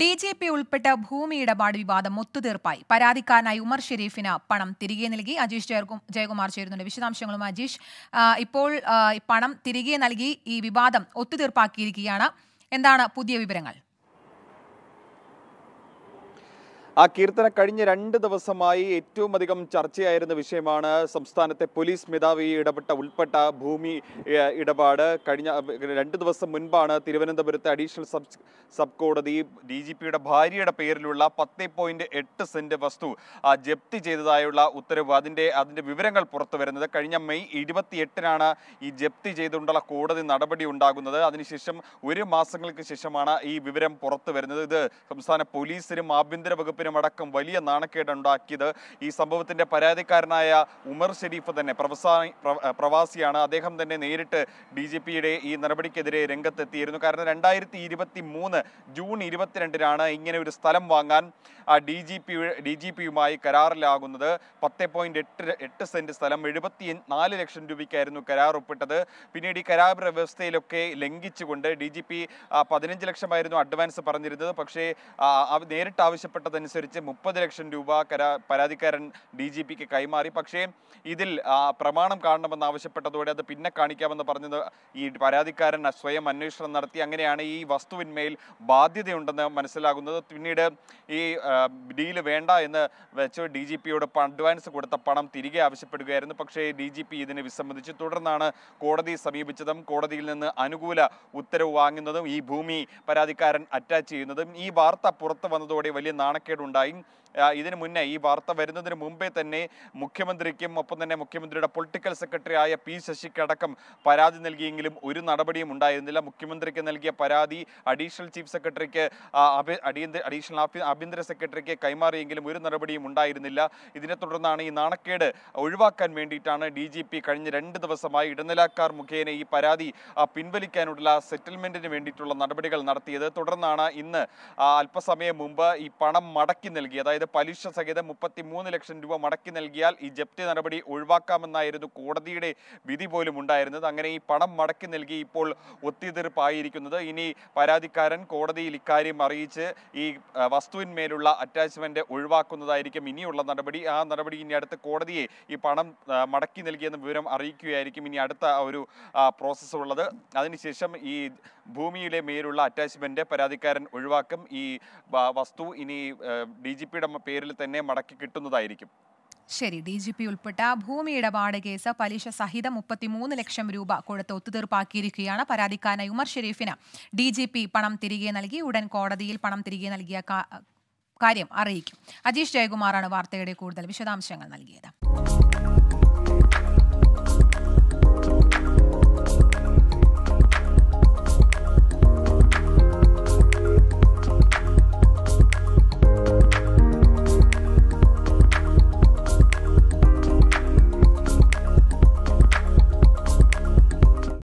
D G P ഉൾപ്പെട്ട ഭൂമി ഇടപാട് വിവാദം ഒത്തുതീർപ്പായി പരാതിക്കാരനായി ഉമർ ഷെരീഫിന് പണം തിരികെ നൽകി അജീഷ് ജയകുമാർ ചേരുന്നുണ്ട് വിശദാംശങ്ങളും അജീഷ് ഇപ്പോൾ പണം തിരികെ നൽകി ഈ വിവാദം ഒത്തുതീർപ്പാക്കിയിരിക്കുകയാണ് എന്താണ് പുതിയ വിവരങ്ങൾ ആ കീർത്തന കഴിഞ്ഞ രണ്ട് ദിവസമായി ഏറ്റവും അധികം ചർച്ചയായിരുന്ന വിഷയമാണ് സംസ്ഥാനത്തെ പോലീസ് മേധാവി ഇടപെട്ട ഉൾപ്പെട്ട ഭൂമി ഇടപാട് കഴിഞ്ഞ രണ്ട് ദിവസം മുൻപാണ് തിരുവനന്തപുരത്തെ അഡീഷണൽ സബ് സബ് കോടതി ഡി ജി പിയുടെ ഭാര്യയുടെ പേരിലുള്ള പത്ത് പോയിന്റ് എട്ട് സെന്റ് വസ്തു ജപ്തി ചെയ്തതായുള്ള ഉത്തരവ് അതിൻ്റെ അതിൻ്റെ വിവരങ്ങൾ പുറത്തു വരുന്നത് കഴിഞ്ഞ മെയ് എട്ടിനാണ് ഈ ജപ്തി ചെയ്തുകൊണ്ടുള്ള കോടതി നടപടി ഉണ്ടാകുന്നത് അതിനുശേഷം ഒരു മാസങ്ങൾക്ക് ശേഷമാണ് ഈ വിവരം പുറത്തു വരുന്നത് ഇത് സംസ്ഥാന പോലീസിനും ആഭ്യന്തര വകുപ്പിനും തട്ടിപ്പിനുമടക്കം വലിയ നാണക്കേടുണ്ടാക്കിയത് ഈ സംഭവത്തിന്റെ പരാതിക്കാരനായ ഉമർ ഷെരീഫ് തന്നെ പ്രവാസിയാണ് അദ്ദേഹം തന്നെ നേരിട്ട് ബി പിയുടെ ഈ നടപടിക്കെതിരെ രംഗത്തെത്തിയിരുന്നു കാരണം രണ്ടായിരത്തി ഇരുപത്തി മൂന്ന് ജൂൺ ഇരുപത്തിരണ്ടിനാണ് ഇങ്ങനെ ഒരു സ്ഥലം വാങ്ങാൻ ആ D G P D G പിയുമായി കരാറിലാകുന്നത് പത്തേ പോയിന്റ് എട്ട് എട്ട് സെന്റ് സ്ഥലം എഴുപത്തി നാല് ലക്ഷം രൂപയ്ക്കായിരുന്നു കരാർ ഒപ്പിട്ടത് പിന്നീട് ഈ കരാർ വ്യവസ്ഥയിലൊക്കെ ലംഘിച്ചുകൊണ്ട് ഡി ജി പി പതിനഞ്ച് ലക്ഷമായിരുന്നു അഡ്വാൻസ് പറഞ്ഞിരുന്നത് പക്ഷേ നേരിട്ട് ആവശ്യപ്പെട്ടതിന് അനുസരിച്ച് മുപ്പത് ലക്ഷം രൂപ കരാ പരാതിക്കാരൻ ഡി ജി പിക്ക് കൈമാറി പക്ഷേ ഇതിൽ പ്രമാണം കാണണമെന്ന് ആവശ്യപ്പെട്ടതോടെ അത് പിന്നെ കാണിക്കാമെന്ന് പറഞ്ഞത് ഈ പരാതിക്കാരൻ സ്വയം അന്വേഷണം നടത്തി അങ്ങനെയാണ് ഈ വസ്തുവിന്മേൽ ബാധ്യതയുണ്ടെന്ന് മനസ്സിലാകുന്നത് പിന്നീട് ഈ ഡീല് വേണ്ട എന്ന് വെച്ച് ഡി ജി പിയോട് അഡ്വാൻസ് കൊടുത്ത പണം തിരികെ ആവശ്യപ്പെടുകയായിരുന്നു പക്ഷേ ഡി ജി പി ഇതിനെ വിസമ്മതിച്ചു തുടർന്നാണ് കോടതിയെ സമീപിച്ചതും കോടതിയിൽ നിന്ന് അനുകൂല ഉത്തരവ് വാങ്ങുന്നതും ഈ ഭൂമി പരാതിക്കാരൻ അറ്റാച്ച് ചെയ്യുന്നതും ഈ വാർത്ത പുറത്തു വന്നതോടെ വലിയ നാണക്കേട് ഉണ്ടായി ഇതിനു മുന്നേ ഈ വാർത്ത വരുന്നതിന് മുമ്പേ തന്നെ മുഖ്യമന്ത്രിക്കും ഒപ്പം തന്നെ മുഖ്യമന്ത്രിയുടെ പൊളിറ്റിക്കൽ സെക്രട്ടറി ആയ പി ശശിക്കടക്കം പരാതി നൽകിയെങ്കിലും ഒരു നടപടിയും ഉണ്ടായിരുന്നില്ല മുഖ്യമന്ത്രിക്ക് നൽകിയ പരാതി അഡീഷണൽ ചീഫ് സെക്രട്ടറിക്ക് അഡീഷണൽ ആഭ്യന്തര സെക്രട്ടറിക്ക് കൈമാറിയെങ്കിലും ഒരു നടപടിയും ഉണ്ടായിരുന്നില്ല ഇതിനെ തുടർന്നാണ് ഈ നാണക്കേട് ഒഴിവാക്കാൻ വേണ്ടിയിട്ടാണ് ഡി കഴിഞ്ഞ രണ്ട് ദിവസമായി ഇടനിലക്കാർ മുഖേന ഈ പരാതി പിൻവലിക്കാനുള്ള സെറ്റിൽമെന്റിന് വേണ്ടിയിട്ടുള്ള നടപടികൾ നടത്തിയത് തുടർന്നാണ് ഇന്ന് അല്പസമയം മുമ്പ് ഈ പണം മടക്കി മടക്കി നൽകി അതായത് പലിശ സഹിതം മുപ്പത്തി മൂന്ന് ലക്ഷം രൂപ മടക്കി നൽകിയാൽ ഈ ജപ്തി നടപടി ഒഴിവാക്കാമെന്നായിരുന്നു കോടതിയുടെ വിധി പോലും ഉണ്ടായിരുന്നത് അങ്ങനെ ഈ പണം മടക്കി നൽകി ഇപ്പോൾ ഒത്തിതീർപ്പായിരിക്കുന്നത് ഇനി പരാതിക്കാരൻ കോടതിയിൽ ഇക്കാര്യം അറിയിച്ച് ഈ വസ്തുവിന്മേലുള്ള അറ്റാച്ച്മെന്റ് ഒഴിവാക്കുന്നതായിരിക്കും ഇനിയുള്ള നടപടി ആ നടപടി ഇനി അടുത്ത കോടതിയെ ഈ പണം മടക്കി നൽകിയെന്ന വിവരം അറിയിക്കുകയായിരിക്കും ഇനി അടുത്ത ഒരു പ്രോസസ്സ് ഉള്ളത് അതിനുശേഷം ഈ ഭൂമിയിലെ മേലുള്ള അറ്റാച്ച്മെന്റ് പരാതിക്കാരൻ ഒഴിവാക്കും ഈ വസ്തു ഇനി ഡി ജി പിയുടെ പേരിൽ തന്നെ മടക്കി കിട്ടുന്നതായിരിക്കും ശരി ഡി ജി പി ഉൾപ്പെട്ട ഭൂമി ഇടപാട് കേസ് പലിശ സഹിതം മുപ്പത്തിമൂന്ന് ലക്ഷം രൂപ കൊടുത്ത് ഒത്തുതീർപ്പാക്കിയിരിക്കുകയാണ് പരാതിക്കാരനായ ഉമർ ഷെരീഫിന് ഡി ജി പി പണം തിരികെ നൽകി ഉടൻ കോടതിയിൽ പണം തിരികെ നൽകിയ കാര്യം അറിയിക്കും അജീഷ് ജയകുമാറാണ് വാർത്തയുടെ കൂടുതൽ വിശദാംശങ്ങൾ നൽകിയത്